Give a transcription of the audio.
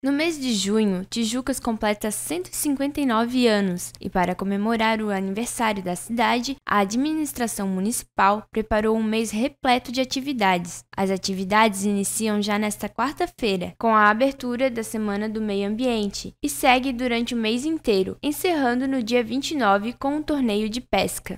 No mês de junho, Tijucas completa 159 anos e, para comemorar o aniversário da cidade, a administração municipal preparou um mês repleto de atividades. As atividades iniciam já nesta quarta-feira, com a abertura da Semana do Meio Ambiente, e segue durante o mês inteiro, encerrando no dia 29 com um torneio de pesca.